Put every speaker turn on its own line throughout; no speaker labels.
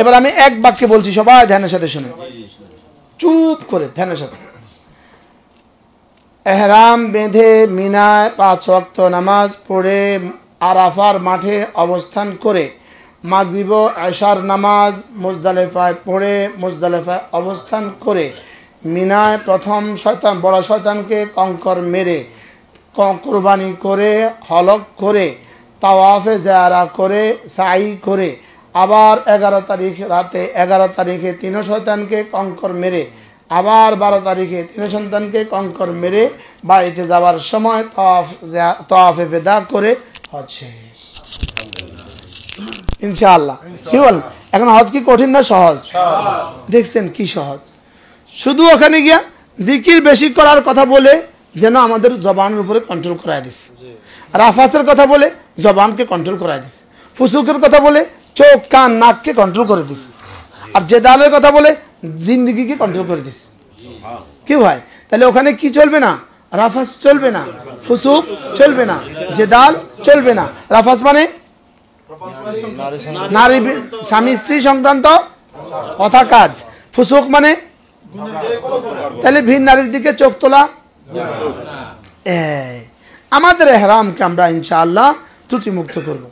এবার আমি এক বাক্যে বলছি সবাই ধ্যানের সাথে শুনে চুপ করে ধ্যানের সাথে এহরাম বেঁধে মিনায় পাঁচ অক্ত নামাজ পড়ে আরাফার মাঠে অবস্থান করে মাগরিব আশার নামাজ মুজদালেফায় পড়ে মুজদালেফায় অবস্থান করে মিনায় প্রথম শয়তান বড় শয়তানকে কঙ্কর মেরে কোরবানি করে হলক করে তাওয়াফে জায়ারা করে সাই করে আবার এগারো তারিখ রাতে এগারো তারিখে তিন শতানকে কঙ্কর মেরে আবার বারো তারিখে তিন সন্তানকে কঙ্কর মেরে বাড়িতে যাওয়ার সময় তফে বেদা করে হচ্ছে ইনশাআল্লাহ কি বল এখন হজ কি কঠিন না সহজ দেখছেন কি সহজ শুধু ওখানে গিয়া জিকির বেশি করার কথা বলে যেন আমাদের জবানের উপরে কন্ট্রোল করায় দিছে রাফাসের কথা বলে জবানকে কন্ট্রোল করায় দিছে ফুসুকের কথা বলে চোখ কান নাককে কন্ট্রোল করে দিছে আর যে দালের কথা বলে জিন্দিগিকে কন্ট্রোল করে দিছে কি ভাই তাহলে ওখানে কি চলবে না রাফাস চলবে না ফুসুক চলবে না যে দাল চলবে না রাফাস মানে নারী স্বামী স্ত্রী সংক্রান্ত কথা কাজ ফুসুক মানে তাহলে ভিন নারীর দিকে চোখ তোলা আমাদের হেরামকে আমরা ইনশাআল্লাহ ত্রুটিমুক্ত করবো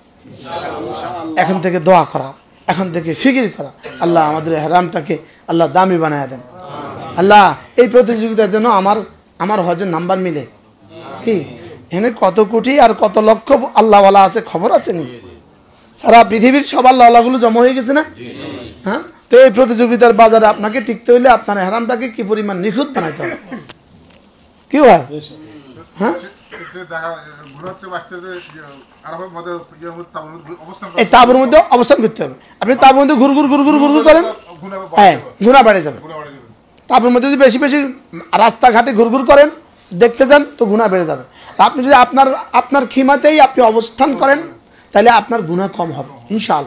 এখন থেকে দোয়া করা এখন থেকে ফিকির করা আল্লাহ আমাদের হেরামটাকে আল্লাহ দামি বানায় দেন আল্লাহ এই প্রতিযোগিতার জন্য আমার আমার হজের নাম্বার মিলে কি এনে কত কোটি আর কত লক্ষ আল্লাহওয়ালা আছে খবর আছে নি সারা পৃথিবীর সব আল্লাহওয়ালাগুলো জমা হয়ে গেছে না হ্যাঁ তো এই প্রতিযোগিতার বাজারে আপনাকে টিকতে হইলে আপনার হেরামটাকে কি পরিমাণ নিখুঁত বানাইতে হবে কি হয় হ্যাঁ ইয়ে, মধ্যে অবস্থান করতে হবে আপনি মধ্যে করেন হ্যাঁ বেড়ে যাবে মধ্যে যদি বেশি বেশি রাস্তাঘাটে ঘুর ঘুর করেন দেখতে যান তো গুণা বেড়ে যাবে আপনি যদি আপনার আপনার ক্ষিমাতেই আপনি অবস্থান করেন তাহলে আপনার গুণা কম হবে ইনশাল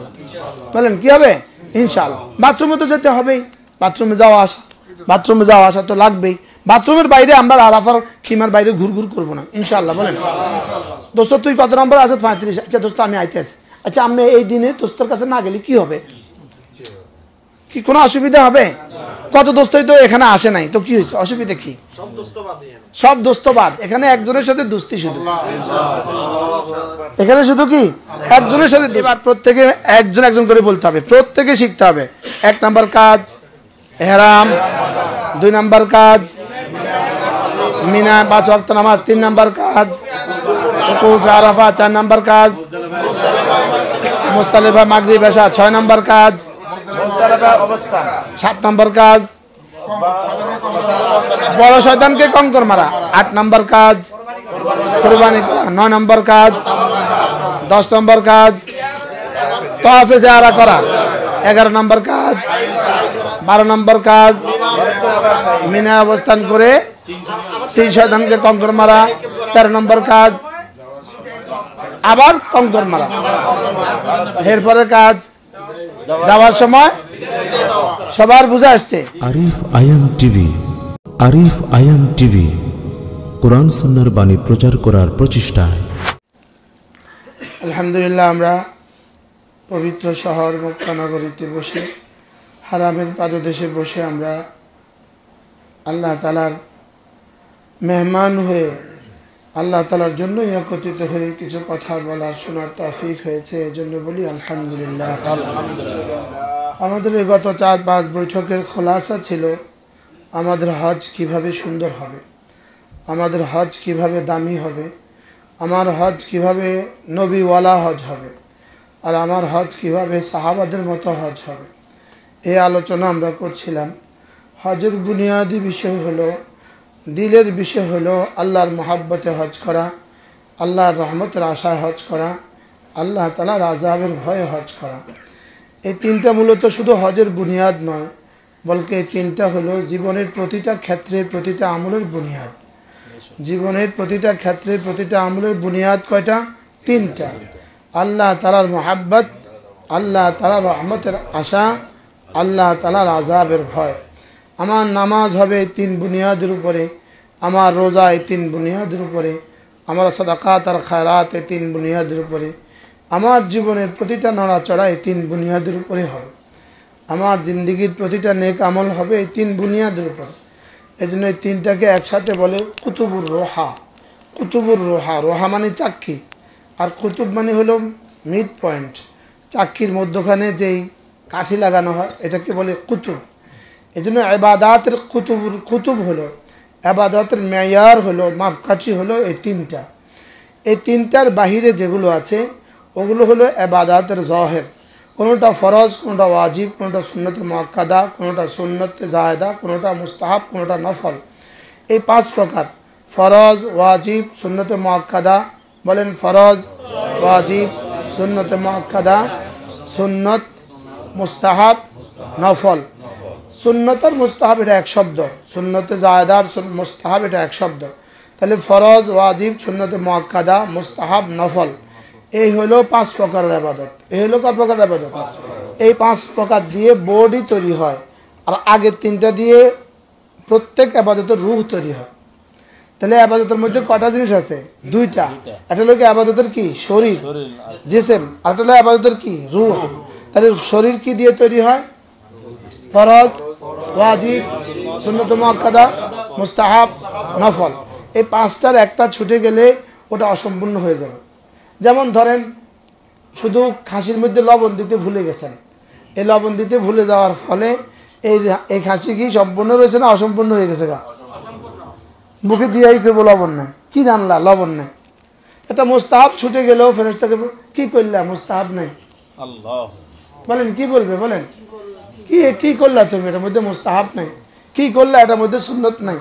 বলেন কি হবে ইনশাল বাথরুমে তো যেতে হবেই বাথরুমে যাওয়া আসা বাথরুমে যাওয়া আসা তো লাগবেই বাথরুমের বাইরে আমরা আলাফার খিমার বাইরে ঘুর ঘুর করবো না ইনশাল্লাহ বলেন দোস্ত তুই কত নম্বর আছে পঁয়ত্রিশ আচ্ছা দোস্ত আমি আইতে আসি আচ্ছা আমি এই দিনে দোস্তর কাছে না গেলে কি হবে কি কোনো অসুবিধা হবে কত দোস্তই তো এখানে আসে নাই তো কি হয়েছে অসুবিধা কি সব দোস্তবাদ এখানে একজনের সাথে দোস্তি শুধু এখানে শুধু কি একজনের সাথে প্রত্যেকে একজন একজন করে বলতে হবে প্রত্যেকে শিখতে হবে এক নাম্বার কাজ হেরাম দুই নাম্বার কাজ মিনা পাঁচ অক্ত নামাজ তিন নম্বর কাজ আরাফা চার নম্বর কাজ মুস্তালিফা মাগরি বেশা ছয় নম্বর কাজ সাত নম্বর কাজ বড় শয়তানকে কর মারা আট নম্বর কাজ কোরবানি নয় নম্বর কাজ দশ নম্বর কাজ তহফে জাহারা করা এগারো নম্বর কাজ বারো নম্বর কাজ মিনা অবস্থান করে সেই শয়তানকে কঙ্কর মারা তেরো নম্বর কাজ আবার কঙ্কর মারা এরপরের কাজ যাওয়ার সময় সবার বুঝে আসছে আরিফ আয়াম টিভি আরিফ আয়াম টিভি কোরআন সুন্নার বাণী প্রচার করার প্রচেষ্টায় আলহামদুলিল্লাহ আমরা পবিত্র শহর নগরীতে বসে হারামের পাদদেশে বসে আমরা আল্লাহ তালার মেহমান হয়ে আল্লাহ তালার জন্যই একত্রিত হয়ে কিছু কথা বলা শোনার তফিক হয়েছে এজন্য বলি আলহামদুলিল্লাহ আমাদের এই গত চার পাঁচ বৈঠকের খোলাসা ছিল আমাদের হজ কিভাবে সুন্দর হবে আমাদের হজ কিভাবে দামি হবে আমার হজ কিভাবে নবীওয়ালা হজ হবে আর আমার হজ কিভাবে সাহাবাদের মতো হজ হবে এই আলোচনা আমরা করছিলাম হজের বুনিয়াদি বিষয় হলো দিলের বিষয় হলো আল্লাহর মোহাব্বতে হজ করা আল্লাহর রহমতের আশায় হজ করা আল্লাহ তালা রাজাবের ভয়ে হজ করা এই তিনটা মূলত শুধু হজের বুনিয়াদ নয় বলকে এই তিনটা হলো জীবনের প্রতিটা ক্ষেত্রে প্রতিটা আমলের বুনিয়াদ জীবনের প্রতিটা ক্ষেত্রে প্রতিটা আমলের বুনিয়াদ কয়টা তিনটা আল্লাহ তালার মোহাব্বত আল্লাহ তালার রহমতের আশা আল্লাহ তালার আজাবের ভয় আমার নামাজ হবে তিন বুনিয়াদের উপরে আমার রোজা এই তিন বুনিয়াদের উপরে আমার সদাকাত আর এই তিন বুনিয়াদের উপরে আমার জীবনের প্রতিটা নড়াচড়ায় তিন বুনিয়াদের উপরে হবে আমার জিন্দগির প্রতিটা নেক আমল হবে এই তিন বুনিয়াদের উপর এই জন্য এই তিনটাকে একসাথে বলে কুতুবুর রোহা কুতুবুর রোহা রোহা মানে চাক্ষি আর কুতুব মানে হলো মিড পয়েন্ট চাক্ষির মধ্যখানে যেই কাঠি লাগানো হয় এটাকে বলে কুতুব এই জন্য আবাদাতের কুতুব কুতুব হলো আবাদাতের মেয়ার হলো মাপকাঠি হলো এই তিনটা এই তিনটার বাহিরে যেগুলো আছে ওগুলো হলো আবাদাতের জহের কোনোটা ফরজ কোনোটা ওয়াজিব কোনোটা সুন্নতে মক্কাদা কোনোটা সুন্নতে জায়দা কোনোটা মুস্তাহাব কোনোটা নফল এই পাঁচ প্রকার ফরজ ওয়াজিব সুন্নতে মক্কাদা বলেন ফরজ ওয়াজিব সুন্নতে মক্কাদা সুন্নত মুস্তাহাব নফল সুন্নতর মুস্তাহাব এটা এক শব্দ সুন্নতে জায়দার মুস্তাহাব এটা এক শব্দ তাহলে ফরজ ওয়াজিব সুন্নতে মোয়াক্কাদা মুস্তাহাব নফল এই হলো পাঁচ প্রকারের আবাদত এই হলো কয় প্রকারের আবাদত এই পাঁচ প্রকার দিয়ে বডি তৈরি হয় আর আগের তিনটা দিয়ে প্রত্যেক আবাদতের রুহ তৈরি হয় তাহলে আবাদতের মধ্যে কটা জিনিস আছে দুইটা একটা হলো কি আবাদতের কি শরীর আচ্ছা। জেসেম আর একটা হলো আবাদতের কি রুহ তাহলে শরীর কি দিয়ে তৈরি হয় ফরজ ওয়াজিব সুন্নত মক্কাদা মুস্তাহাব নফল এই পাঁচটার একটা ছুটে গেলে ওটা অসম্পূর্ণ হয়ে যাবে যেমন ধরেন শুধু খাসির মধ্যে লবণ দিতে ভুলে গেছেন এই লবণ দিতে ভুলে যাওয়ার ফলে এই এই খাসি কি সম্পূর্ণ রয়েছে না অসম্পূর্ণ হয়ে গেছে গা মুখে দিয়েই কেবল লবণ নেয় কী জানলা লবণ নেয় এটা মুস্তাহাব ছুটে গেলেও কেবল কী করলা মুস্তাহাব নেই আল্লাহ বলেন কি বলবে বলেন কি কি করলা তুমি এটার মধ্যে মুস্তাহাব নাই কি করলে এটার মধ্যে সুন্নত নাই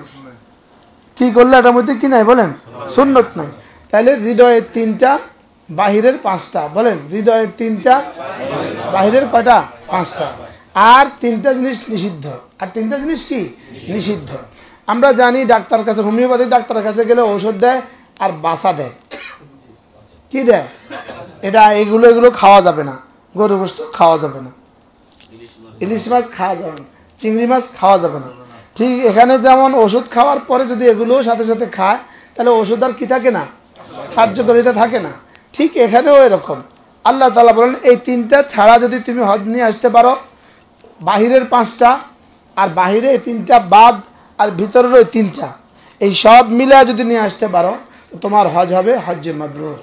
কি করলে এটার মধ্যে কি নাই বলেন সুন্নত নাই তাহলে হৃদয়ের তিনটা বাহিরের পাঁচটা বলেন হৃদয়ের তিনটা বাহিরের কটা পাঁচটা আর তিনটা জিনিস নিষিদ্ধ আর তিনটা জিনিস কি নিষিদ্ধ আমরা জানি ডাক্তার কাছে হোমিওপ্যাথি ডাক্তারের কাছে গেলে ঔষধ দেয় আর বাসা দেয় কি দেয় এটা এগুলো এগুলো খাওয়া যাবে না গরু গোস্ত খাওয়া যাবে না ইলিশ মাছ খাওয়া যাবে না চিংড়ি মাছ খাওয়া যাবে না ঠিক এখানে যেমন ওষুধ খাওয়ার পরে যদি এগুলো সাথে সাথে খায় তাহলে ওষুধ আর কি থাকে না কার্যকারিতা থাকে না ঠিক এখানেও এরকম আল্লাহ তালা বলেন এই তিনটা ছাড়া যদি তুমি হজ নিয়ে আসতে পারো বাহিরের পাঁচটা আর বাহিরে এই তিনটা বাদ আর ভিতরের ওই তিনটা এই সব মিলে যদি নিয়ে আসতে পারো তোমার হজ হবে হজ্জে মাবরুর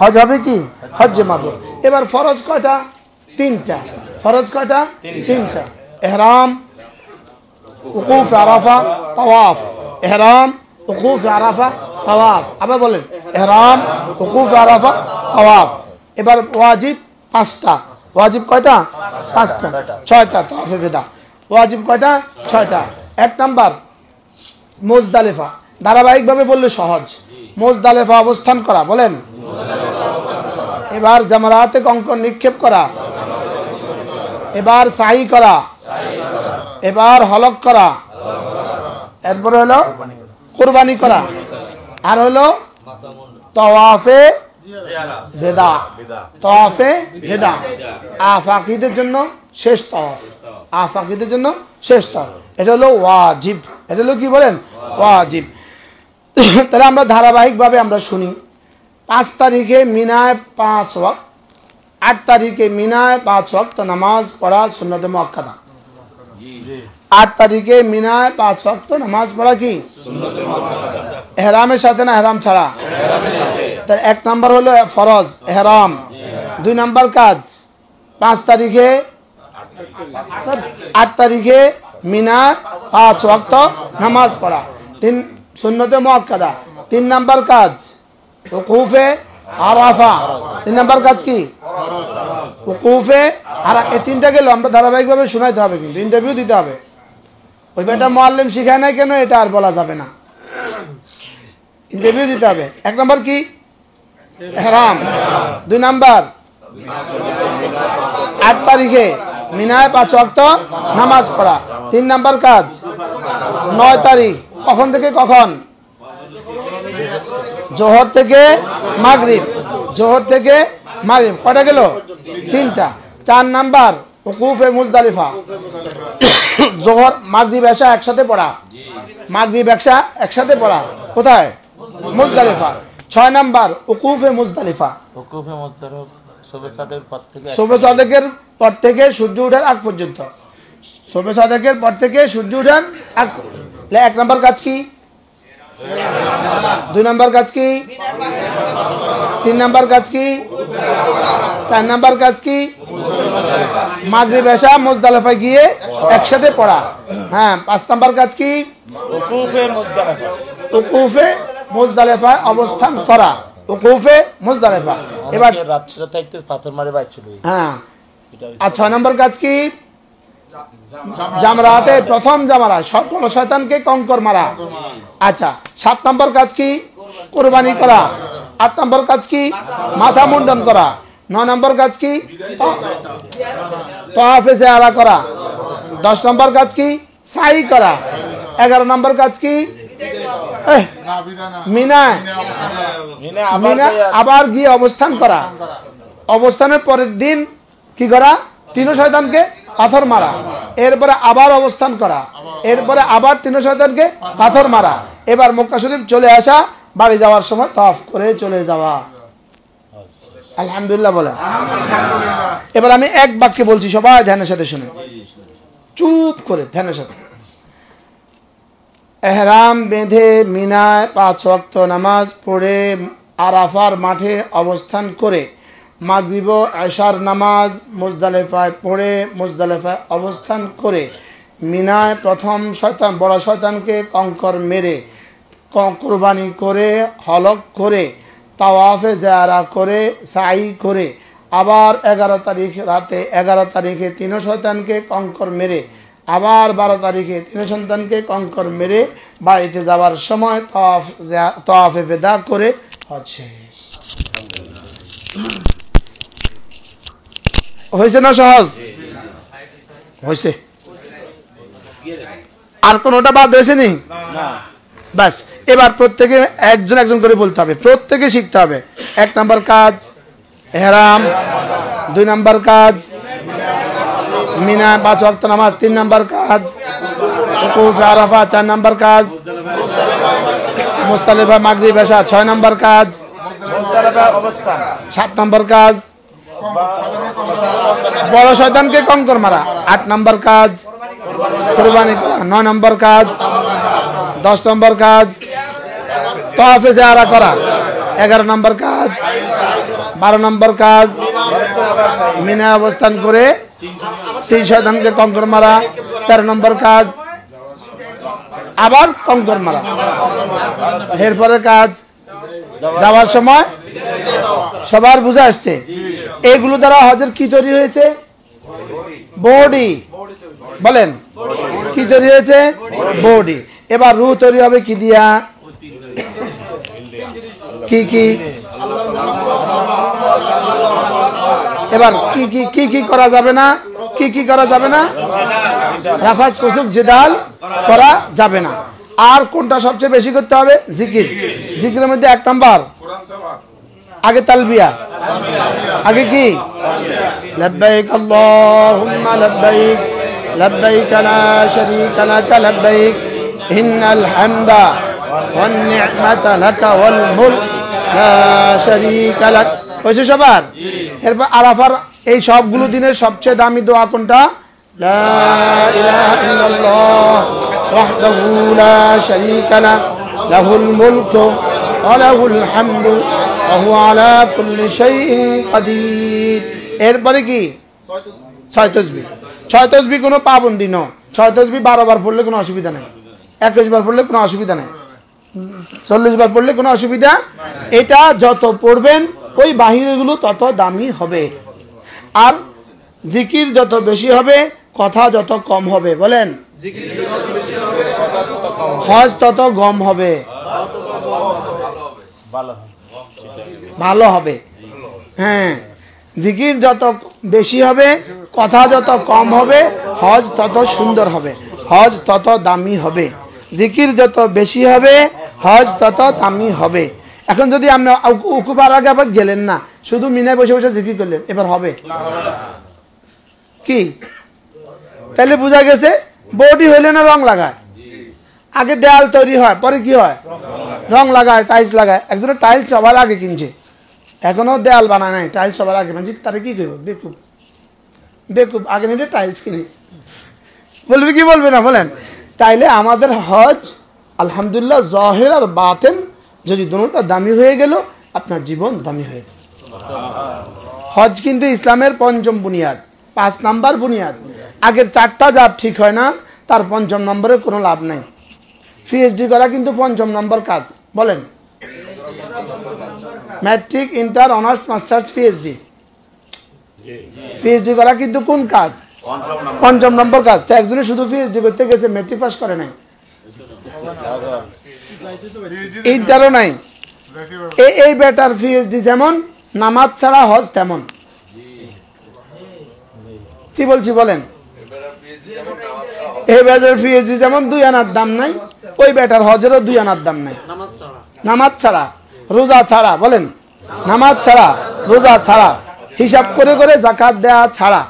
হজ হবে কি হজ মাবুর এবার ফরজ কয়টা তিনটা ফরজ কয়টা তিনটা এহরাম উকুফ আরাফা তওয়াফ এহরাম উকুফ আরাফা তওয়াফ আবার বলেন এহরাম উকুফ আরাফা তওয়াফ এবার ওয়াজিব পাঁচটা ওয়াজিব কয়টা পাঁচটা ছয়টা তওয়াফে ভেদা ওয়াজিব কয়টা ছয়টা এক নাম্বার মোজদালেফা ধারাবাহিকভাবে বললে সহজ মোজদালেফা অবস্থান করা বলেন এবার জামারাতে কঙ্কন নিক্ষেপ করা এবার সাহি করা এবার হলক করা এরপরে হলো কোরবানি করা আর হলো তওয়াফে ভেদা তওয়াফে ভেদা আফাকিদের জন্য শেষ তওয়াফ আফাকিদের জন্য শেষ তওয়াফ এটা হলো ওয়াজিব এটা হলো কি বলেন ওয়াজিব তাহলে আমরা ধারাবাহিকভাবে আমরা শুনি পাঁচ তারিখে মিনায় পাঁচ ওয়াক্ত আট তারিখে মিনায় পাঁচ ওয়াক্ত নামাজ পড়া সুন্নতে মক্কাদা আট তারিখে মিনায় পাঁচ ওয়াক্ত নামাজ পড়া কি হেরামের সাথে না হেরাম ছাড়া তা এক নম্বর হলো ফরজ হেরাম দুই নম্বর কাজ পাঁচ তারিখে আট তারিখে মিনা পাঁচ ওয়াক্ত নামাজ পড়া তিন সুন্নতে মোয়াক্কাদা তিন নাম্বার কাজ ওকুফে আরাফা তিন নাম্বার কাজ কি ওকুফে আর এই তিনটা গেলে আমরা ধারাবাহিকভাবে শোনাইতে হবে কিন্তু ইন্টারভিউ দিতে হবে ওই বেটা মোয়াল্লিম শিখায় নাই কেন এটা আর বলা যাবে না ইন্টারভিউ দিতে হবে এক নম্বর কি হেরাম দুই নাম্বার আট তারিখে মিনায় পাঁচ অক্ট নামাজ পড়া তিন নাম্বার কাজ নয় তারিখ কখন থেকে কখন জোহর থেকে মাগরিব জোহর থেকে মাগরিব কটা গেল তিনটা চার নাম্বার উকুফে মুজদালিফা জোহর মাগরিব এসা একসাথে পড়া মাগরিব একসা একসাথে পড়া কোথায় মুজদালিফা ছয় নাম্বার উকুফে মুজদালিফা উকুফে মুজদালিফা শোভে সাদেকের পর থেকে সূর্য ওঠার আগ পর্যন্ত শোভে সাদেকের পর থেকে সূর্য ওঠার আগ এক নম্বর কাজ কি দুই নম্বর কাজ কি তিন নম্বর কাজ কি চার নম্বর কাজ কি মাঝরি বেশা মোজদালেফা গিয়ে একসাথে পড়া হ্যাঁ পাঁচ নম্বর কাজ কি উকুফে মোজদালেফা অবস্থান করা উকুফে মোজদালেফা এবার রাত্রে থাকতে পাথর মারে বাইছিল হ্যাঁ আর ছয় নম্বর কাজ কি জামরাতে প্রথম জামারা সকল শয়তানকে কঙ্কর মারা আচ্ছা সাত নম্বর কাজ কি কোরবানি করা আট নম্বর কাজ কি মাথা মুন্ডন করা নয় নম্বর কাজ কি তহাফে চেহারা করা দশ নম্বর কাজ কি সাই করা এগারো নম্বর কাজ কি মিনায়
মিনা আবার গিয়ে অবস্থান করা
অবস্থানের পরের দিন কি করা তিন শয়তানকে পাথর মারা এরপরে আবার অবস্থান করা এরপরে আবার তিন শয়তানকে পাথর মারা এবার মক্কা শরীফ চলে আসা বাড়ি যাওয়ার সময় তফ করে চলে যাওয়া আলহামদুলিল্লাহ বলে এবার আমি এক বাক্যে বলছি সবাই ধ্যানের সাথে শুনে চুপ করে ধ্যানের সাথে এহরাম বেঁধে মিনায় পাঁচ ওয়াক্ত নামাজ পড়ে আরাফার মাঠে অবস্থান করে মাগরিব আশার নামাজ মুজদালেফায় পড়ে মুজদালেফায় অবস্থান করে মিনায় প্রথম শয়তান বড় শয়তানকে কঙ্কর মেরে কুরবানি করে হলক করে তাওয়াফে জায়ারা করে সাই করে আবার এগারো তারিখ রাতে এগারো তারিখে তিন শয়তানকে কঙ্কর মেরে আবার বারো তারিখে তিন সন্তানকে কঙ্কর মেরে বাড়িতে যাওয়ার সময় তওয়াফ তওয়াফে বেদা করে হচ্ছে হয়েছে না সহজ হয়েছে আর কোনোটা বাদ হয়েছে নি ব্যাস এবার প্রত্যেকে একজন একজন করে বলতে হবে প্রত্যেকে শিখতে হবে এক নাম্বার কাজ হেরাম দুই নাম্বার কাজ মিনা পাঁচ অক্ত নামাজ তিন নাম্বার কাজ আরাফা চার নাম্বার কাজ মুস্তালিফা মাগরি ভাষা ছয় নাম্বার কাজ সাত নাম্বার কাজ বড় শয়তানকে কঙ্কর মারা আট নম্বর কাজ কোরবানি নয় নম্বর কাজ দশ নম্বর কাজ তহফে চেহারা করা এগারো নম্বর কাজ বারো নম্বর কাজ মিনা অবস্থান করে তিন শয়তানকে কঙ্কর মারা তেরো নম্বর কাজ আবার কঙ্কর মারা এরপরের কাজ যাওয়ার সময় সবার বুঝে আসছে এগুলো দ্বারা হজের কি তৈরি হয়েছে বডি বলেন কি তৈরি হয়েছে বডি এবার রু তৈরি হবে কি দিয়া কি কি এবার কি কি কি কি করা যাবে না কি কি করা যাবে না রাফাজ কুসুক জেদাল করা যাবে না আর কোনটা সবচেয়ে বেশি করতে হবে জিকির জিকিরের মধ্যে এক নাম্বার আগে তালবিয়া আগে কি লব্বাইক আল্লাহুম্মা লব্বাইক লব্বাইক লা শারীকা লাক লব্বাইক ইন্নাল হামদা ওয়ান নি'মাতা লাকা ওয়াল মুলক লা শারীকা লাক সবার এরপর আরাফার এই সবগুলো দিনের সবচেয়ে দামি দোয়া কোনটা লা ইলাহা ইল্লাল্লাহ ওয়াহদাহু লা শারীকা লাহুল وله الحمد وهو على كل شيء قدير এরপরে কি ছয় তসবি ছয় তসবি কোনো পাবন্দি ন ছয় তসবি বারো বার পড়লে কোনো অসুবিধা নেই একুশ বার পড়লে কোনো অসুবিধা নেই চল্লিশ বার পড়লে কোনো অসুবিধা এটা যত পড়বেন ওই বাহিরগুলো তত দামি হবে আর জিকির যত বেশি হবে কথা যত কম হবে বলেন হজ তত গম হবে ভালো হবে হ্যাঁ জিকির যত বেশি হবে কথা যত কম হবে হজ তত সুন্দর হবে হজ তত দামি হবে জিকির যত বেশি হবে হজ তত দামি হবে এখন যদি আপনি উকুপার আগে আবার গেলেন না শুধু মিনায় বসে বসে জিকির করলেন এবার হবে কি তাহলে বোঝা গেছে বডি হইলে না রং লাগায় আগে দেয়াল তৈরি হয় পরে কি হয় রং লাগায় টাইলস লাগায় একজনের টাইলস সবার আগে কিনছে এখনও দেয়াল বানায় নাই টাইলস সবার আগে মানে তারা কী করবো বেকুব বেকুব আগে নিলে টাইলস কিনে বলবে কি বলবে না বলেন তাইলে আমাদের হজ আলহামদুলিল্লাহ জহের আর বাতেন যদি দুটা দামি হয়ে গেল আপনার জীবন দামি হয়ে গেল হজ কিন্তু ইসলামের পঞ্চম বুনিয়াদ পাঁচ নাম্বার বুনিয়াদ আগের চারটা যাব ঠিক হয় না তার পঞ্চম নম্বরে কোনো লাভ নাই পিএইচডি করা কিন্তু পঞ্চম নম্বর কাজ বলেন matric inter honours masters PhD PhD করা কিন্তু কোন কাজ পঞ্চম নম্বর কাজ তো একজনে শুধু পিএইচডি করতে গেছে ম্যাট্রিক পাস করে নাই ইন্টারও নাই এই বেটার পিএইচডি যেমন নামাজ ছাড়া হজ তেমন কি বলছি বলেন এই ব্যাজের পিএইচডি যেমন দুই আনার দাম নাই ওই ব্যাটার হজেরও দুই আনার দাম নাই নামাজ ছাড়া রোজা ছাড়া বলেন নামাজ ছাড়া রোজা ছাড়া হিসাব করে করে জাকাত দেওয়া ছাড়া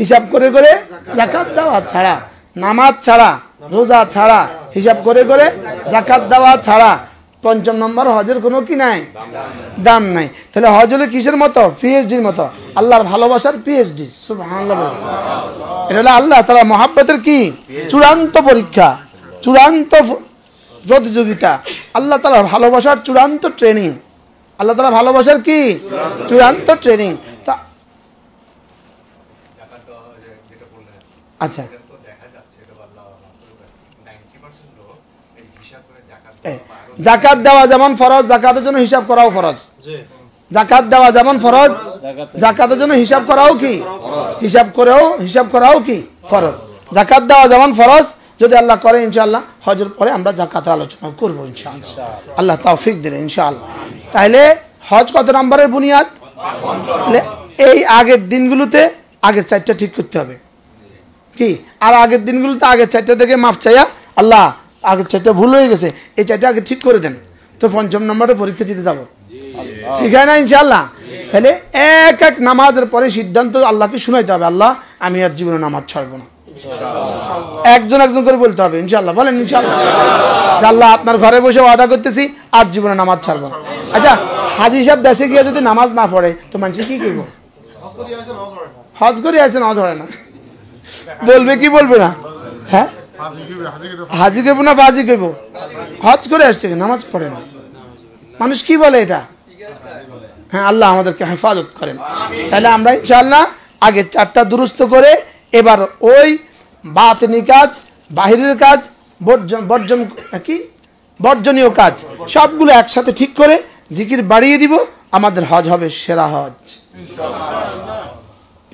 হিসাব করে করে জাকাত দেওয়া ছাড়া নামাজ ছাড়া রোজা ছাড়া হিসাব করে করে জাকাত দেওয়া ছাড়া পঞ্চম নম্বর হজের কোনো কি নাই দাম নাই তাহলে হজ হলো কিসের মতো পিএইচডির মতো আল্লাহর ভালোবাসার পিএইচডি এটা হলো আল্লাহ তারা মহাব্বতের কি চূড়ান্ত পরীক্ষা চূড়ান্ত প্রতিযোগিতা আল্লাহ তালা ভালোবাসার চূড়ান্ত ট্রেনিং আল্লাহ তালা ভালোবাসার কি চূড়ান্ত ট্রেনিং তা আচ্ছা জাকাত দেওয়া যেমন ফরজ জাকাতের জন্য হিসাব করাও ফরজ জাকাত দেওয়া যেমন ফরজ জাকাতের জন্য হিসাব করাও কি হিসাব করেও হিসাব করাও কি ফরজ জাকাত দেওয়া যেমন ফরজ যদি আল্লাহ করে ইনশাআল্লাহ হজের পরে আমরা জাকাতের আলোচনা করবো ইনশাল্লাহ আল্লাহ তৌফিক দিলে ইনশাআল্লাহ তাহলে হজ কত নম্বরের বুনিয়াদ এই আগের দিনগুলোতে আগের চারটা ঠিক করতে হবে কি আর আগের দিনগুলোতে আগের চারটা থেকে মাফ চাইয়া আল্লাহ আগের চারটা ভুল হয়ে গেছে এই চারটা আগে ঠিক করে দেন তো পঞ্চম নম্বরে পরীক্ষা দিতে যাবো ঠিক হয় না ইনশাল্লাহ তাহলে এক এক নামাজের পরে সিদ্ধান্ত আল্লাহকে শুনাইতে হবে আল্লাহ আমি আর জীবনে নামাজ ছাড়বো না একজন একজন করে বলতে হবে ইনশাল্লাহ বলেন ইনশাল্লাহ আল্লাহ আপনার ঘরে বসে ওয়াদা করতেছি আর জীবনে নামাজ ছাড়বো না আচ্ছা হাজি সাহেব দেশে গিয়ে যদি নামাজ না পড়ে তো মানুষ কি করবো হজ করে আছে নামাজ পড়ে না বলবে কি বলবে না হ্যাঁ হাজি করবো না বাজি করবো হজ করে আসছে নামাজ পড়ে না মানুষ কি বলে এটা হ্যাঁ আল্লাহ আমাদেরকে হেফাজত করেন তাহলে আমরা ইনশাল্লাহ আগে চারটা দুরুস্ত করে এবার ওই বাতনি কাজ বাহিরের কাজ বর্জন বর্জন কি বর্জনীয় কাজ সবগুলো একসাথে ঠিক করে জিকির বাড়িয়ে দিব আমাদের হজ হবে সেরা হজ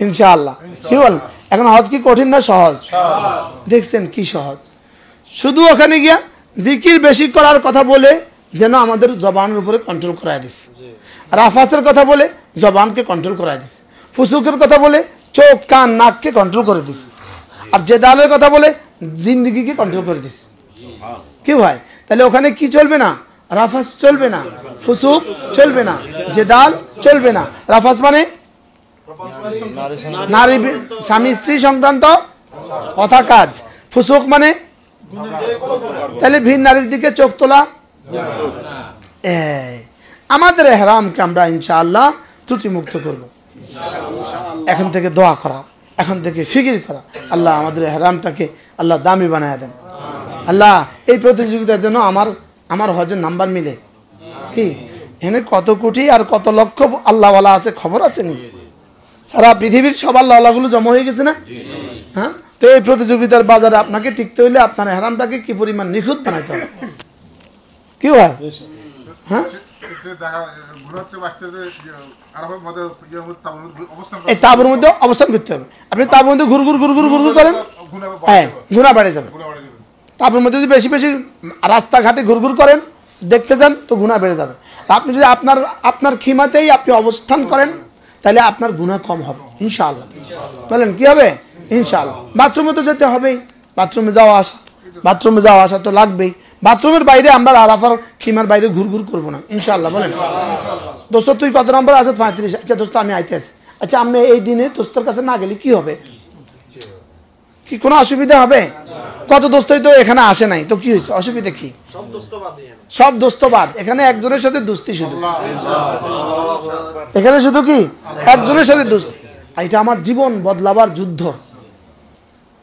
ইনশাআল্লাহ কি বল এখন হজ কি কঠিন না সহজ দেখছেন কি সহজ শুধু ওখানে গিয়া জিকির বেশি করার কথা বলে যেন আমাদের জবানের উপরে কন্ট্রোল করা দিছে রাফাসের কথা বলে জবানকে কন্ট্রোল করা দিছে ফুসুকের কথা বলে চোখ কান নাককে কন্ট্রোল করে দিছে আর জেদালের কথা বলে জিন্দিগিকে কন্ট্রোল করে দিছে কি ভাই তাহলে ওখানে কি চলবে না রাফাস চলবে না ফুসুক চলবে না দাল চলবে না রাফাস মানে নারী স্বামী স্ত্রী সংক্রান্ত কথা কাজ ফুসুক মানে তাহলে ভিন নারীর দিকে চোখ তোলা আমাদের হেরামকে আমরা ইনশাআল্লাহ ত্রুটিমুক্ত মুক্ত করব এখন থেকে দোয়া করা এখন থেকে ফিকির করা আল্লাহ আমাদের হেরামটাকে আল্লাহ দামি বানায় দেন আল্লাহ এই প্রতিযোগিতার জন্য আমার আমার হজের নাম্বার মিলে কি এখানে কত কোটি আর কত লক্ষ আল্লাহওয়ালা আছে খবর আছে নি সারা পৃথিবীর সবার ললাগুলো জমা হয়ে গেছে না হ্যাঁ তো এই প্রতিযোগিতার বাজারে আপনাকে টিকতে হইলে আপনার হেরামটাকে কি পরিমাণ নিখুঁত বানাইতে হবে কি ভাই হ্যাঁ
ইয়ে মধ্যে
অবস্থান করতে হবে আপনি মধ্যে করেন হ্যাঁ মধ্যে যদি বেশি বেশি রাস্তাঘাটে করেন দেখতে তো বেড়ে যাবে আপনি যদি আপনার আপনার ক্ষিমাতেই আপনি অবস্থান করেন তাহলে আপনার গুণা কম হবে ইনশাআল্লাহ বলেন কি হবে ইনশাআল্লাহ বাথরুমে তো যেতে হবেই বাথরুমে যাওয়া আসা বাথরুমে যাওয়া আসা তো লাগবেই বাথরুমের বাইরে আমরা আলাফার খিমার বাইরে ঘুর ঘুর করবো না ইনশাআল্লাহ বলেন দোস্ত তুই কত নম্বর আছে পঁয়ত্রিশ আচ্ছা দোস্ত আমি আইতে আসি আচ্ছা আমি এই দিনে দোস্তর কাছে না গেলে কি হবে কি কোনো অসুবিধা হবে কত দোস্তই তো এখানে আসে নাই তো কি হয়েছে অসুবিধা কি সব দোস্তবাদ এখানে একজনের সাথে দুস্তি শুধু এখানে শুধু কি একজনের সাথে দুস্তি এটা আমার জীবন বদলাবার যুদ্ধ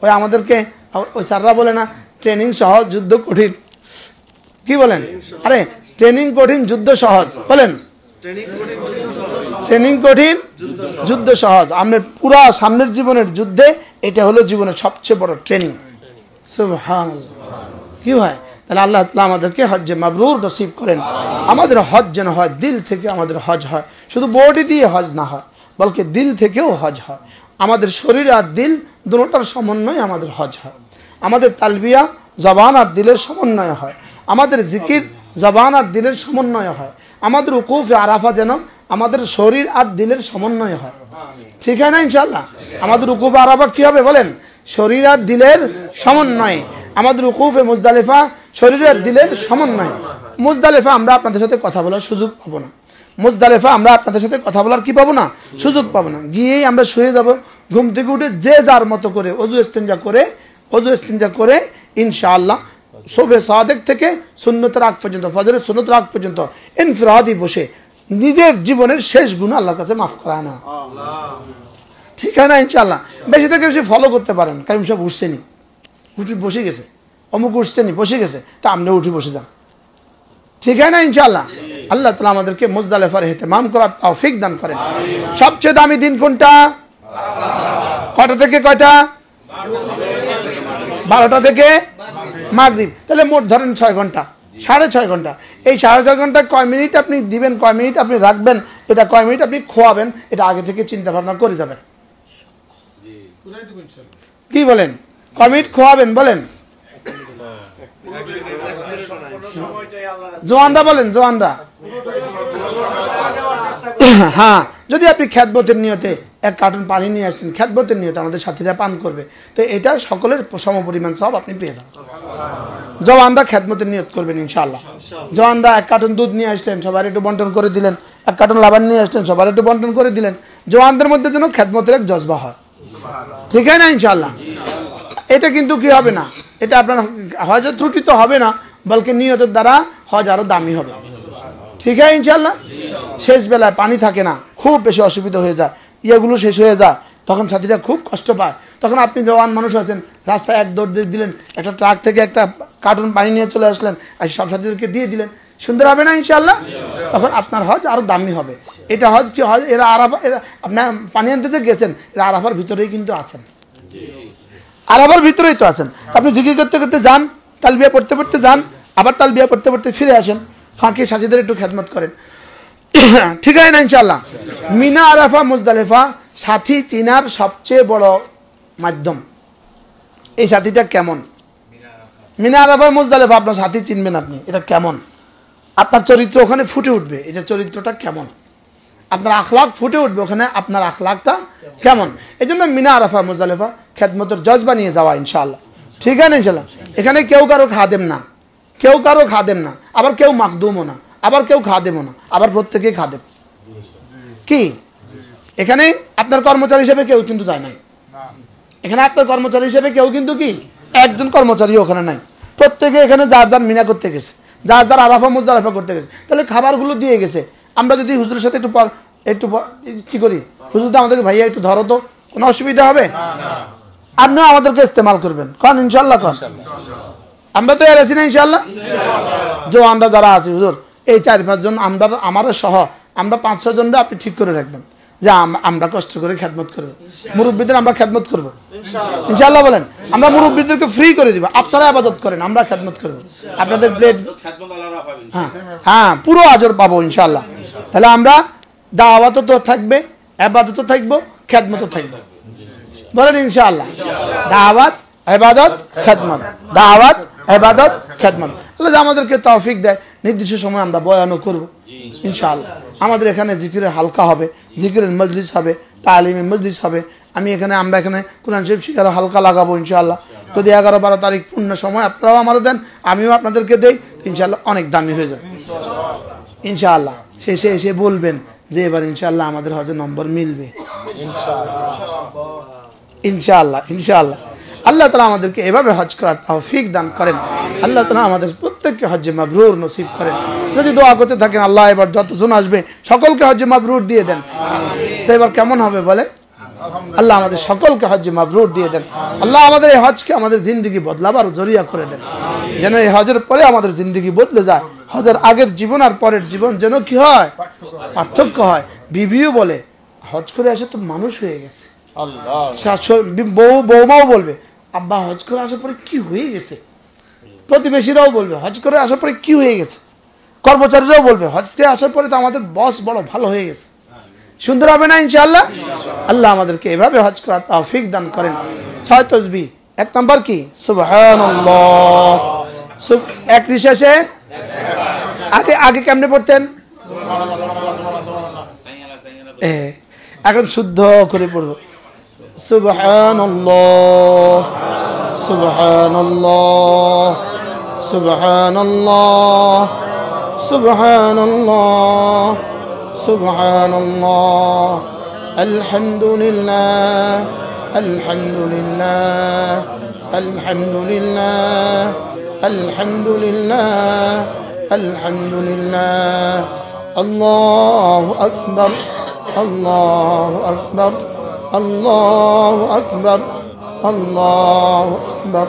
ওই আমাদেরকে ওই স্যাররা বলে না ট্রেনিং সহজ যুদ্ধ কঠিন কি বলেন আরে ট্রেনিং কঠিন যুদ্ধ সহজ বলেন ট্রেনিং কঠিন যুদ্ধ সহজ আমাদের পুরা সামনের জীবনের যুদ্ধে এটা হলো জীবনের সবচেয়ে বড় ট্রেনিং কি হয় তাহলে আল্লাহ তালা আমাদেরকে হজ্জে মাবরুর নসিব করেন আমাদের হজ যেন হয় দিল থেকে আমাদের হজ হয় শুধু বডি দিয়ে হজ না হয় বলকে দিল থেকেও হজ হয় আমাদের শরীর আর দিল দুটার সমন্বয় আমাদের হজ হয় আমাদের তালবিয়া জবান আর দিলের সমন্বয় হয় আমাদের জিকির জবান আর দিলের সমন্বয় হয় আমাদের উকুফ আরাফা যেন আমাদের শরীর আর দিলের সমন্বয় হয় ঠিক হয় না ইনশাল্লাহ আমাদের উকুফ আরাফা কী হবে বলেন শরীর আর দিলের সমন্বয়ে আমাদের উকুফে মুজদালেফা শরীর আর দিলের সমন্বয়ে মুজদালেফা আমরা আপনাদের সাথে কথা বলার সুযোগ পাবো না মুজদালেফা আমরা আপনাদের সাথে কথা বলার কি পাবো না সুযোগ পাবো না গিয়েই আমরা শুয়ে যাব ঘুম থেকে উঠে যে যার মতো করে অজু ইস্তেঞ্জা করে অজু ইস্তেঞ্জা করে ইনশাআল্লাহ শোভে সাদেক থেকে শূন্যতার আগ পর্যন্ত ফজরের শূন্যতার আগ পর্যন্ত ইনফিরাদি বসে নিজের জীবনের শেষ গুণ আল্লাহর কাছে মাফ করায় না ঠিকানা ইনশাল্লাহ বেশি থেকে বেশি ফলো করতে পারেন কারিম সব উঠছেনি উঠি বসে গেছে অমুক উঠছেনি বসে গেছে তা আমরা উঠে বসে যান ঠিকানা ইনশাল্লাহ আল্লাহ তালা আমাদেরকে হেতে মাম করার ফিক দান করেন সবচেয়ে দামি দিন কোনটা কটা থেকে কয়টা বারোটা থেকে মাগদ্বীপ তাহলে মোট ধরেন ছয় ঘন্টা সাড়ে ছয় ঘন্টা এই সাড়ে ছয় ঘন্টা কয় মিনিট আপনি দিবেন কয় মিনিট আপনি রাখবেন এটা কয় মিনিট আপনি খোয়াবেন এটা আগে থেকে চিন্তা ভাবনা করে যাবেন কি বলেন কমিট খোয়াবেন বলেন জোয়ানরা বলেন জোয়ানরা হ্যাঁ যদি আপনি খ্যাতবতের নিয়তে এক কার্টুন পানি নিয়ে আসছেন খ্যাতবতের নিয়তে আমাদের সাথীরা পান করবে তো এটা সকলের সম পরিমাণ সব আপনি পেয়ে যাবেন জওয়ানরা খ্যাতমতের নিয়ত করবেন ইনশাল্লাহ জওয়ানরা এক কার্টুন দুধ নিয়ে আসলেন সবার একটু বন্টন করে দিলেন এক কার্টুন লাবান নিয়ে আসলেন সবার একটু বন্টন করে দিলেন জওয়ানদের মধ্যে যেন খ্যাতমতের এক জজবা হয় ঠিক আছে না ইনশাল্লাহ এটা কিন্তু কি হবে না এটা আপনার হজের ত্রুটি তো হবে না বলকে নিয়তের দ্বারা হজ আরো দামি হবে ঠিক আছে ইনশাল্লাহ শেষ বেলায় পানি থাকে না খুব বেশি অসুবিধা হয়ে যায় ইয়েগুলো শেষ হয়ে যায় তখন সাথীরা খুব কষ্ট পায় তখন আপনি জওয়ান মানুষ আছেন রাস্তায় এক দৌড় দিলেন একটা ট্রাক থেকে একটা কার্টুন পানি নিয়ে চলে আসলেন আর সব সাথীদেরকে দিয়ে দিলেন সুন্দর হবে না ইনশাল্লাহ তখন আপনার হজ আরও দামি হবে এটা হজ কি হজ এরা আরাফা এরা আপনার পানি আনতে যে গেছেন এরা আরাফার ভিতরেই কিন্তু আছেন আরাফার ভিতরেই তো আছেন আপনি জিকির করতে করতে যান তাল বিয়া পড়তে পড়তে যান আবার তাল বিয়া পড়তে পড়তে ফিরে আসেন ফাঁকে সাজিদের একটু খেদমত করেন ঠিক আছে না ইনশাল্লাহ মিনা আরাফা মুজদালেফা সাথী চিনার সবচেয়ে বড় মাধ্যম এই সাথীটা কেমন মিনা আরাফা মুজদালেফা আপনার সাথী চিনবেন আপনি এটা কেমন আপনার চরিত্র ওখানে ফুটে উঠবে এই যে চরিত্রটা কেমন আপনার আখলাক ফুটে উঠবে ওখানে আপনার আখলাকটা কেমন এই জন্য মিনা আরাফা মুজালেফা খেদমতর জজ বানিয়ে যাওয়া ইনশাল্লাহ ঠিক আছে ইনশাল্লাহ এখানে কেউ কারো খাদেম না কেউ কারো খাদেম না আবার কেউ মাকদুমও না আবার কেউ খাদেমও না আবার প্রত্যেকেই খাদেম কি এখানে আপনার কর্মচারী হিসেবে কেউ কিন্তু যায় নাই এখানে আপনার কর্মচারী হিসেবে কেউ কিন্তু কি একজন কর্মচারী ওখানে নাই প্রত্যেকে এখানে যার যার মিনা করতে গেছে যার যার আরাফা মুজদারাফা করতে গেছে তাহলে খাবারগুলো দিয়ে গেছে আমরা যদি হুজুরের সাথে একটু একটু কী করি হুজুরদা আমাদেরকে ভাইয়া একটু ধরো তো কোনো অসুবিধা হবে আপনিও আমাদেরকে ইস্তেমাল করবেন কন ইনশাল্লাহ কন আমরা তো এর আছি না ইনশাল্লাহ যে আমরা যারা আছি হুজুর এই চার পাঁচজন আমরা আমারও সহ আমরা পাঁচ ছজনরা আপনি ঠিক করে রাখবেন যে আমরা কষ্ট করে খেদমত করবো মুরব্বীদের আমরা খেদমত করবো ইনশাল্লাহ বলেন আমরা মুরব্বীদেরকে ফ্রি করে দিব আপনারা আবাদত করেন আমরা খেদমত করবো আপনাদের প্লেট হ্যাঁ হ্যাঁ পুরো আজর পাবো ইনশাল্লাহ তাহলে আমরা দাওয়াত তো থাকবে আবাদত থাকবো খেদমতও থাকবো বলেন ইনশাল্লাহ দাওয়াত আবাদত খেদমত দাওয়াত আবাদত খেদমত তাহলে আমাদেরকে তৌফিক দেয় নির্দিষ্ট সময় আমরা বয়ানও করব ইনশাআল্লাহ আমাদের এখানে জিকিরের হালকা হবে জিকিরের মজলিস হবে তালিমের মজলিস হবে আমি এখানে আমরা এখানে কোরআন শরীফ শিখারও হালকা লাগাবো ইনশাআল্লাহ যদি এগারো বারো তারিখ পূর্ণ সময় আপনারাও আমার দেন আমিও আপনাদেরকে দেই ইনশাআল্লাহ অনেক দামি হয়ে যাবে ইনশাআল্লাহ শেষে এসে বলবেন যে এবার ইনশাআল্লাহ আমাদের হজে নম্বর মিলবে ইনশাআল্লাহ ইনশাআল্লাহ আল্লাহ তালা আমাদেরকে এভাবে হজ করার ফিক দান করেন আল্লাহ তালা আমাদের প্রত্যেককে হজ্জে মাবরুর নসিব করেন যদি দোয়া করতে থাকেন আল্লাহ এবার যতজন আসবে সকলকে হজ্জে মাবরুর দিয়ে দেন তো এবার কেমন হবে বলে আল্লাহ আমাদের সকলকে হজ্জে মাবরুর দিয়ে দেন আল্লাহ আমাদের এই হজকে আমাদের জিন্দগি বদলাবার জরিয়া করে দেন যেন এই হজের পরে আমাদের জিন্দগি বদলে যায় হজের আগের জীবন আর পরের জীবন যেন কি হয় পার্থক্য হয় বিবিও বলে হজ করে আসে তো মানুষ হয়ে গেছে বউ বৌমাও বলবে আব্বা হজ করে আসার পরে কি হয়ে গেছে প্রতিবেশীরাও বলবে হজ করে আসার পরে কি হয়ে গেছে কর্মচারীরাও বলবে হজ করে আসার পরে তো আমাদের বস বড় ভালো হয়ে গেছে সুন্দর হবে না ইনশাআল্লাহ আল্লাহ আমাদেরকে এভাবে হজ করার তাফিক দান করেন ছয় তসবি এক নম্বর কি সুবহানাল্লাহ এক শেষে আগে আগে কেমনে পড়তেন এখন শুদ্ধ করে পড়বো সুবহানাল্লাহ সুবহানাল্লাহ سبحان الله سبحان الله سبحان الله الحمد لله الحمد لله الحمد لله الحمد لله الحمد لله الله أكبر الله أكبر الله أكبر الله أكبر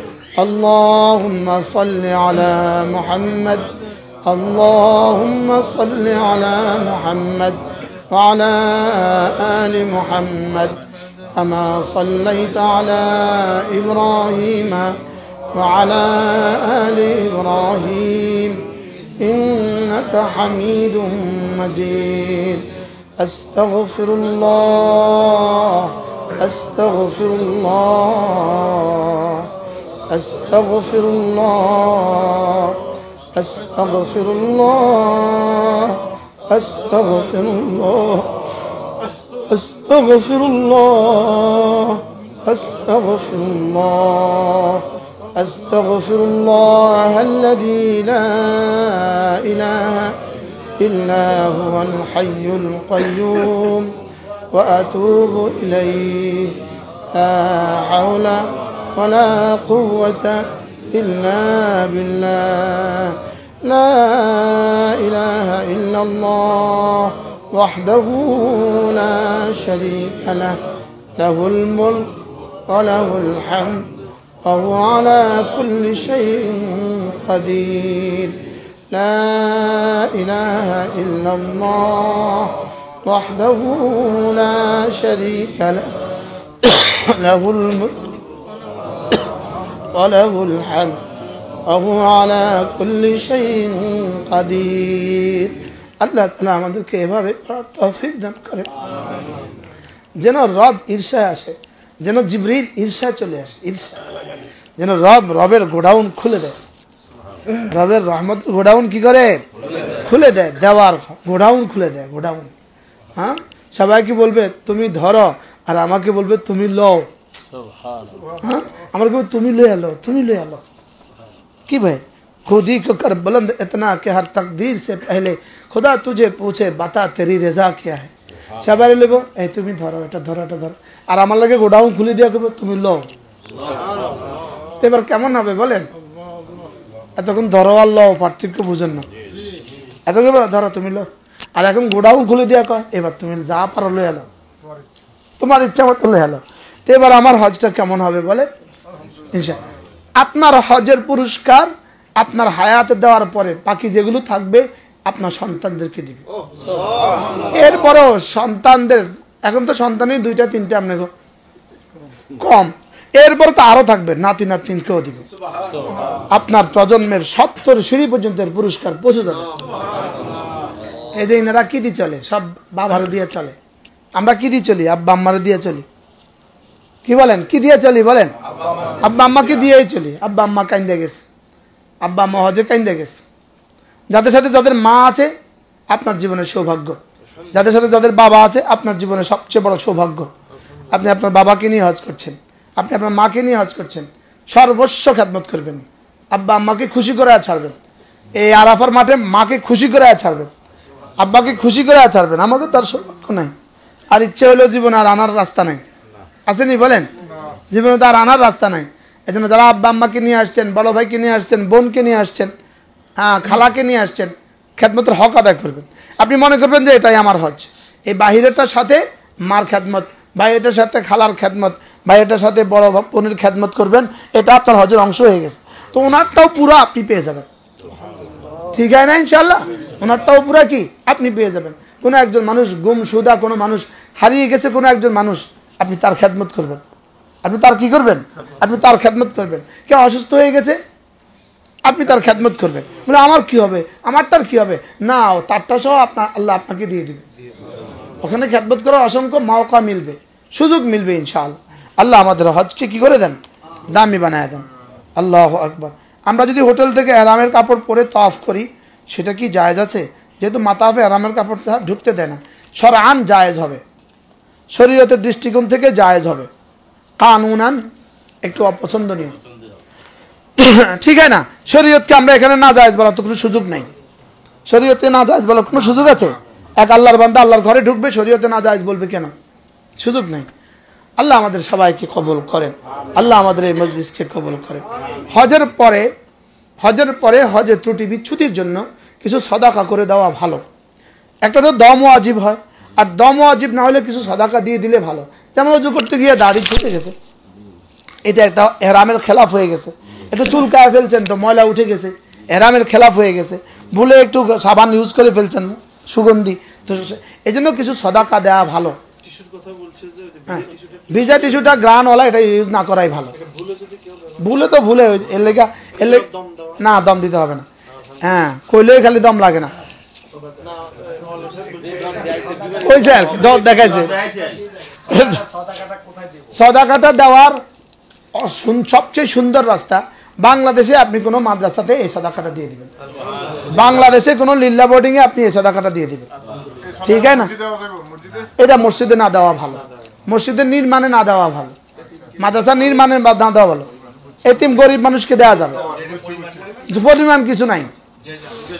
اللهم صل على محمد اللهم صل على محمد وعلى آل محمد كما صليت على إبراهيم وعلى آل إبراهيم إنك حميد مجيد أستغفر الله أستغفر الله أستغفر الله أستغفر الله أستغفر الله أستغفر الله أستغفر الله أستغفر الله الذي لا إله إلا هو الحي القيوم وأتوب إليه لا حول ولا قوة إلا بالله لا إله إلا الله وحده لا شريك له له الملك وله الحمد وهو على كل شيء قدير لا إله إلا الله وحده لا شريك له له الملك وله الحمد وهو على كل شيء قدير আল্লাহ তালা আমাদেরকে এভাবে পড়ার দান করে যেন রব ঈর্ষায় আসে যেন জিবরির ঈর্ষায় চলে আসে ঈর্ষা যেন রব রবের গোডাউন খুলে দেয় রবের রহমত গোডাউন কি করে খুলে দেয় দেওয়ার গোডাউন খুলে দেয় গোডাউন হ্যাঁ সবাইকে বলবে তুমি ধরো আর আমাকে বলবে তুমি লও আমার কেউ তুমি লই আলো তুমি লই আলো কি ভাই খুদি को कर এত इतना कि हर तकदीर से पहले পুছে বাতা पूछे রেজা तेरी रेजा क्या সবাই লেব এই তুমি ধরো এটা ধরো এটা ধরো আর আমার লাগে গোডাউন খুলে দিয়া কেবো তুমি লও এবার কেমন হবে বলেন এতক্ষণ ধরো আর লও পার্থক্য বুঝেন না এত ধরো তুমি লো আর এখন গোডাউন খুলে দিয়া কয় এবার তুমি যা পারো লো এলো তোমার ইচ্ছা মতো লো এলো তো এবার আমার হজটা কেমন হবে বলে ইনশা আপনার হজের পুরস্কার আপনার হায়াতে দেওয়ার পরে পাখি যেগুলো থাকবে আপনার সন্তানদেরকে দিবে এরপরও সন্তানদের এখন তো সন্তানই দুইটা তিনটা আপনি কম এরপর তো আরো থাকবে নাতি নাতিনকেও দিবে আপনার প্রজন্মের সত্তর সিঁড়ি পর্যন্ত পুরস্কার পৌঁছে যাবে এই যে এনারা কি দিয়ে চলে সব বাবার দিয়ে চলে আমরা কি দিয়ে চলি আব্বা আম্মারে দিয়ে চলি কি বলেন কি দিয়ে চলি বলেন আব্বা আম্মাকে দিয়েই চলি আব্বা আম্মা কাইন্দে গেছে আব্বা আম্মা হজে কাইন্দে গেছে যাদের সাথে যাদের মা আছে আপনার জীবনের সৌভাগ্য যাদের সাথে যাদের বাবা আছে আপনার জীবনের সবচেয়ে বড় সৌভাগ্য আপনি আপনার বাবাকে নিয়ে হজ করছেন আপনি আপনার মাকে নিয়ে হজ করছেন সর্বস্ব খ্যাতমত করবেন আব্বা আম্মাকে খুশি করে ছাড়বেন এই আরাফার মাঠে মাকে খুশি করে ছাড়বেন আব্বাকে খুশি করে ছাড়বেন আমাদের তার সৌভাগ্য নাই আর ইচ্ছে হলেও জীবন আর আনার রাস্তা নেই আসেনি বলেন জীবনে তো আর আনার রাস্তা নাই এই জন্য যারা আব্বা আম্মাকে নিয়ে আসছেন বড় ভাইকে নিয়ে আসছেন বোনকে নিয়ে আসছেন হ্যাঁ খালাকে নিয়ে আসছেন খ্যাতমতের হক আদায় করবেন আপনি মনে করবেন যে এটাই আমার হজ এই বাহিরেটার সাথে মার খ্যাতমত বাইরেটার সাথে খালার খ্যাতমত বাইরেটার সাথে বড় বোনের খ্যাতমত করবেন এটা আপনার হজের অংশ হয়ে গেছে তো ওনারটাও পুরো আপনি পেয়ে যাবেন ঠিক হয় না ইনশাল্লাহ ওনারটাও পুরো কি আপনি পেয়ে যাবেন কোনো একজন মানুষ গুম সুদা কোনো মানুষ হারিয়ে গেছে কোনো একজন মানুষ আপনি তার খেদমত করবেন আপনি তার কি করবেন আপনি তার খেদমত করবেন কেউ অসুস্থ হয়ে গেছে আপনি তার খেদমত করবেন বলে আমার কি হবে আমার তার কি হবে না তারটা সহ আপনার আল্লাহ আপনাকে দিয়ে দিবে ওখানে খেদমত করার অসংখ্য মওকা মিলবে সুযোগ মিলবে ইনশাল আল্লাহ আমাদের হজকে কি করে দেন দামি বানায় দেন আল্লাহ আকবর আমরা যদি হোটেল থেকে আরামের কাপড় পরে তফ করি সেটা কি জায়েজ আছে যেহেতু মাতাফে আরামের কাপড় ঢুকতে দেয় না সর আন জায়েজ হবে শরীয়তের দৃষ্টিকোণ থেকে জায়েজ হবে কানুনান একটু অপছন্দনীয় ঠিক হয় না শরীয়তকে আমরা এখানে না জায়েজ বলার তো কোনো সুযোগ নেই শরীয়তে না জায়েজ বলার কোনো সুযোগ আছে এক আল্লাহর বান্দা আল্লাহর ঘরে ঢুকবে শরীয়তে না জায়েজ বলবে কেন সুযোগ নেই আল্লাহ আমাদের সবাইকে কবল করেন আল্লাহ আমাদের এই মজলিসকে কবল করেন হজের পরে হজের পরে হজের ত্রুটি বিচ্ছুতির জন্য কিছু সদাকা করে দেওয়া ভালো একটা তো দম আজীব হয় আর দম অজীব না হলে কিছু সদাকা দিয়ে দিলে ভালো যেমন অজু করতে গিয়ে দাড়ি ছুটে গেছে এটা একটা এহরামের খেলাফ হয়ে গেছে একটু চুলকায় ফেলছেন তো ময়লা উঠে গেছে এহরামের খেলাফ হয়ে গেছে ভুলে একটু সাবান ইউজ করে ফেলছেন সুগন্ধি তো এই জন্য কিছু সদাকা দেওয়া ভালো হ্যাঁ ভিজা টিস্যুটা গ্রানওয়ালা এটা ইউজ না করাই ভালো ভুলে তো ভুলে এর লেগা এর না দম দিতে হবে না হ্যাঁ কইলেই খালি দম লাগে না সদাকাটা দেওয়ার সবচেয়ে সুন্দর রাস্তা বাংলাদেশে আপনি কোনো মাদ্রাসাতে এই সদাকাটা দিয়ে দিবেন বাংলাদেশে কোনো লিল্লা বোর্ডিংয়ে আপনি এই সদাকাটা দিয়ে দিবেন ঠিক আছে না এটা মসজিদে না দেওয়া ভালো মসজিদের নির্মাণে না দেওয়া ভালো মাদ্রাসা নির্মাণে না দেওয়া ভালো এতিম গরিব মানুষকে দেওয়া যাবে পরিমাণ কিছু নাই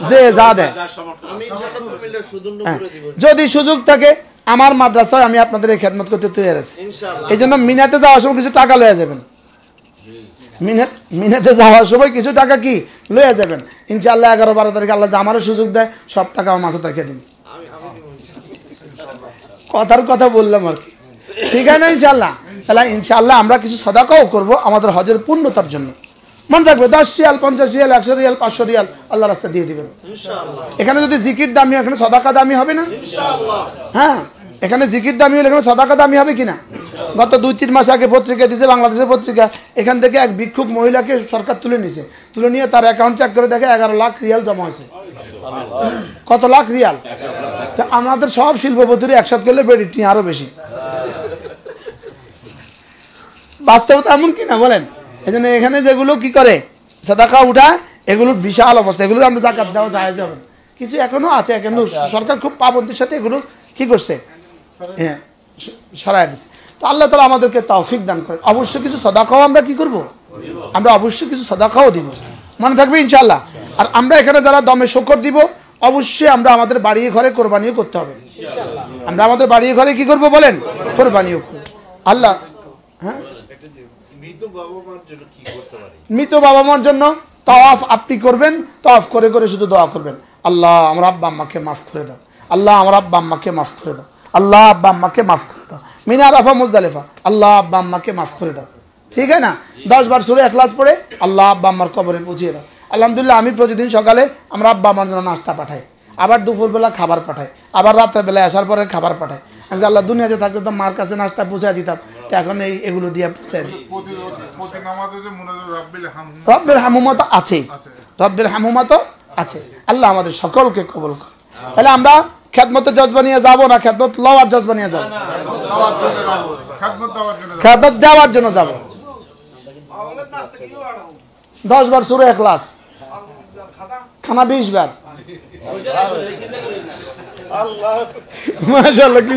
যে যা দেয় হ্যাঁ। যদি সুযোগ থাকে আমার মাদ্রাসায় আমি আপনাদের এই খেদমত করতে তৈরি আছি এই জন্য মিনাতে যাওয়ার সময় কিছু টাকা লয়ে যাবেন মিনাতে যাওয়ার সময় কিছু টাকা কি লয়ে যাবেন ইনশাআল্লাহ এগারো বারো তারিখে আল্লাহ আমারও সুযোগ দেয় সব টাকা আমার মাথা রেখে দিন কথার কথা বললাম আর কি ঠিক আছে না ইনশাল্লাহ তাহলে ইনশাআল্লাহ আমরা কিছু সদাকাও করব আমাদের হজের পূর্ণতার জন্য মনে রাখবে দশ রিয়াল পঞ্চাশ রিয়াল একশো রিয়াল পাঁচশো রিয়াল আল্লাহ রাস্তা দিয়ে দিবেন এখানে যদি জিকির দামি এখানে সদাকা দামি হবে না হ্যাঁ এখানে জিকির দামি হলে এখানে সদাকা দামি হবে কিনা গত দুই তিন মাস আগে পত্রিকা দিয়েছে বাংলাদেশের পত্রিকা এখান থেকে এক বিক্ষোভ মহিলাকে সরকার তুলে নিছে তুলে নিয়ে তার অ্যাকাউন্ট চেক করে দেখে এগারো লাখ রিয়াল জমা হয়েছে কত লাখ রিয়াল আমাদের সব শিল্পপতির একসাথে করলে বেড়ে আরো বেশি বাস্তবতা এমন কিনা বলেন এই জন্য এখানে যেগুলো কি করে সাদাকা উঠা এগুলোর বিশাল অবস্থা এগুলো আমরা জাকাত দেওয়া যায় যাবে কিছু এখনো আছে এখনো সরকার খুব পাবন্দির সাথে এগুলো কি করছে হ্যাঁ সরাই দিচ্ছে তো আল্লাহ তালা আমাদেরকে তৌফিক দান করে অবশ্য কিছু সদাকাও আমরা কি করব আমরা অবশ্যই কিছু সদাকাও দিব মনে থাকবে ইনশাল্লাহ আর আমরা এখানে যারা দমে শকর দিব অবশ্যই আমরা আমাদের বাড়ি ঘরে কোরবানিও করতে হবে আমরা আমাদের বাড়ি ঘরে কি করব বলেন কোরবানিও করব আল্লাহ হ্যাঁ মৃত বাবা মার জন্য তাওয়াফ আপনি করবেন তাওয়াফ করে করে শুধু দোয়া করবেন আল্লাহ আমার আব্বা আম্মাকে মাফ করে দাও আল্লাহ আমার আব্বা আম্মাকে মাফ করে দাও আল্লাহ আব্বা আম্মাকে মাফ করে দাও মিনা আরাফা মুজদালেফা আল্লাহ আব্বা আম্মাকে মাফ করে দাও ঠিক আছে না দশ বার সুরে একলাস পড়ে আল্লাহ আব্বা আম্মার কবরে বুঝিয়ে দাও আলহামদুলিল্লাহ আমি প্রতিদিন সকালে আমার আব্বা আমার জন্য নাস্তা পাঠাই আবার দুপুরবেলা খাবার পাঠাই আবার রাত্রেবেলায় আসার পরে খাবার পাঠাই আমি আল্লাহ দুনিয়াতে থাকলে তো মার কাছে নাস্তা পৌঁছে দিতাম এখন এই এগুলো দিয়ে রব্বের হামুমা তো আছেই রব্বের হামুমা তো আছে আল্লাহ আমাদের সকলকে কবল করে তাহলে আমরা খ্যাতমত জজবা নিয়ে যাবো না খ্যাতমত লওয়ার জজবা নিয়ে যাবো খ্যাতমত দেওয়ার জন্য যাবো দশ বার শুরু এক খানা বিশ বার
মাশাল্লাহ কি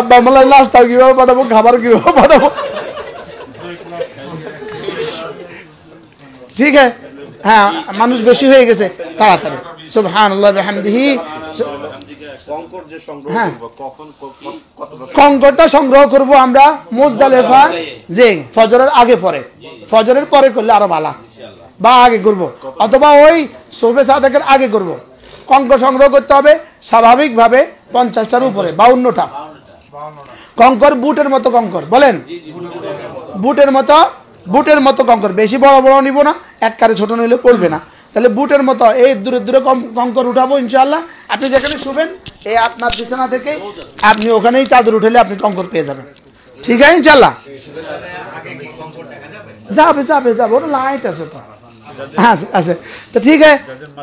আব্বা
মালা নাস্তাও কিভাবে পাঠাবো খাবার কিভাবে পাঠাবো ঠিক আছে হ্যাঁ মানুষ বেশি হয়ে গেছে তাড়াতাড়ি সুবহানাল্লাহ বিহামদিহি হ্যাঁ। কঙ্করটা সংগ্রহ করব আমরা মুজদালেফা যে ফজরের আগে পরে ফজরের পরে করলে আরো ভালো বা আগে করব অথবা ওই সোবে সাদেকের আগে করব কঙ্ক সংগ্রহ করতে হবে স্বাভাবিকভাবে পঞ্চাশটার উপরে বাউন্নটা কঙ্কর বুটের মতো কঙ্কর বলেন বুটের মতো বুটের মতো কঙ্কর বেশি বড় বড় নিব না এক কারে ছোট নিলে পড়বে না তাহলে বুটের মতো এই দূরে দূরে কঙ্কর উঠাবো ইনশাল্লাহ আপনি যেখানে শুবেন এই আপনার বিছানা থেকে আপনি ওখানেই চাদর উঠেলে আপনি কঙ্কর পেয়ে যাবেন ঠিক আছে ইনশাল্লাহ যাবে যাবে যাবে ওটা লাইট আছে তো আচ্ছা, আচ্ছা।, আচ্ছা, আচ্ছা তো ঠিক আছে হ্যাঁ।,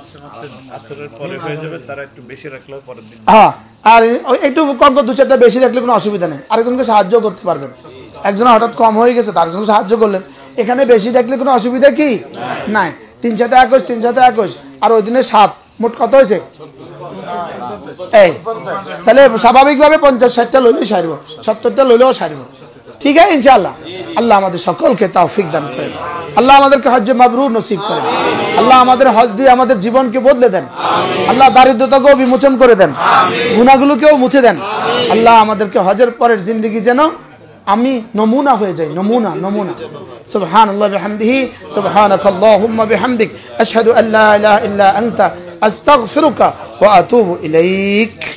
হ্যাঁ আর একটু কম দু বেশি রাখলে কোনো অসুবিধা নেই আরেকজনকে সাহায্য করতে পারবেন একজন হঠাৎ কম হয়ে গেছে তার জন্য সাহায্য করলেন এখানে বেশি দেখলে কোনো অসুবিধা কি নাই তিন সাথে একুশ তিন সাথে একুশ আর ওই দিনে সাত মোট কত হয়েছে এই তাহলে স্বাভাবিকভাবে পঞ্চাশ ষাটটা লইলেই সারব সত্তরটা লইলেও সারব ঠিক আছে ইনশাল্লাহ আল্লাহ আমাদের সকলকে তৌফিক দান করেন আল্লাহ আমাদেরকে হজ্জে মাবরুর নসিব করেন আল্লাহ আমাদের হজ দিয়ে আমাদের জীবনকে বদলে দেন আল্লাহ দারিদ্রতাকেও বিমোচন করে দেন গুণাগুলোকেও মুছে দেন আল্লাহ আমাদেরকে হজের পরের জিন্দগি যেন আমি নমুনা হয়ে যাই নমুনা নমুনা সুবহান আল্লাহ বিহামদিহি সুবহানাক আল্লাহুম্মা বিহামদিক আশহাদু আল্লা ইলাহা ইল্লা আনতা আস্তাগফিরুকা ওয়া আতুবু
ইলাইক